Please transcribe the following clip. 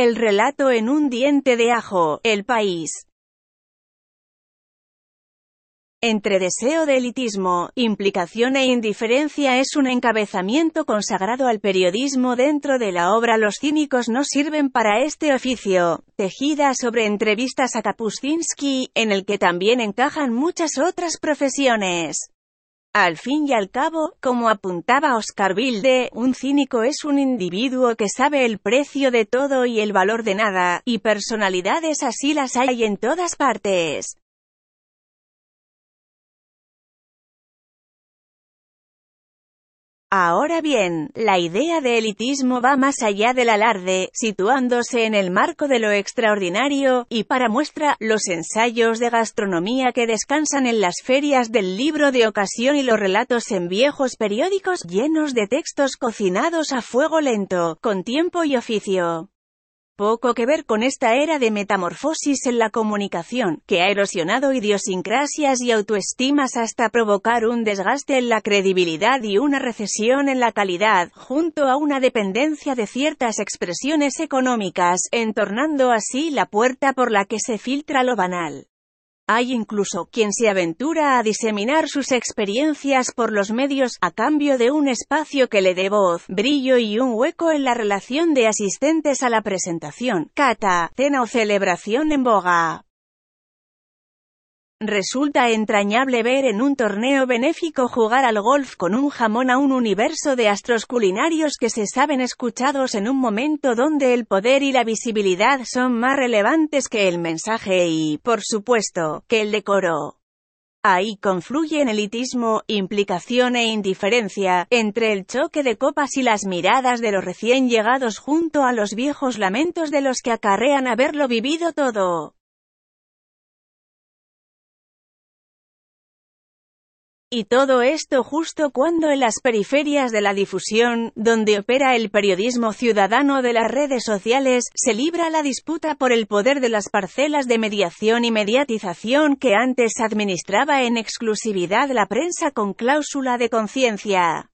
El relato en un diente de ajo, el país. Entre deseo de elitismo, implicación e indiferencia es un encabezamiento consagrado al periodismo dentro de la obra Los cínicos no sirven para este oficio, tejida sobre entrevistas a Kapuscinski, en el que también encajan muchas otras profesiones. Al fin y al cabo, como apuntaba Oscar Wilde, un cínico es un individuo que sabe el precio de todo y el valor de nada, y personalidades así las hay en todas partes. Ahora bien, la idea de elitismo va más allá del alarde, situándose en el marco de lo extraordinario, y para muestra, los ensayos de gastronomía que descansan en las ferias del libro de ocasión y los relatos en viejos periódicos llenos de textos cocinados a fuego lento, con tiempo y oficio. Poco que ver con esta era de metamorfosis en la comunicación, que ha erosionado idiosincrasias y autoestimas hasta provocar un desgaste en la credibilidad y una recesión en la calidad, junto a una dependencia de ciertas expresiones económicas, entornando así la puerta por la que se filtra lo banal. Hay incluso quien se aventura a diseminar sus experiencias por los medios a cambio de un espacio que le dé voz, brillo y un hueco en la relación de asistentes a la presentación, cata, cena o celebración en boga. Resulta entrañable ver en un torneo benéfico jugar al golf con un jamón a un universo de astros culinarios que se saben escuchados en un momento donde el poder y la visibilidad son más relevantes que el mensaje y, por supuesto, que el decoro. Ahí confluyen elitismo, implicación e indiferencia, entre el choque de copas y las miradas de los recién llegados junto a los viejos lamentos de los que acarrean haberlo vivido todo. Y todo esto justo cuando en las periferias de la difusión, donde opera el periodismo ciudadano de las redes sociales, se libra la disputa por el poder de las parcelas de mediación y mediatización que antes administraba en exclusividad la prensa con cláusula de conciencia.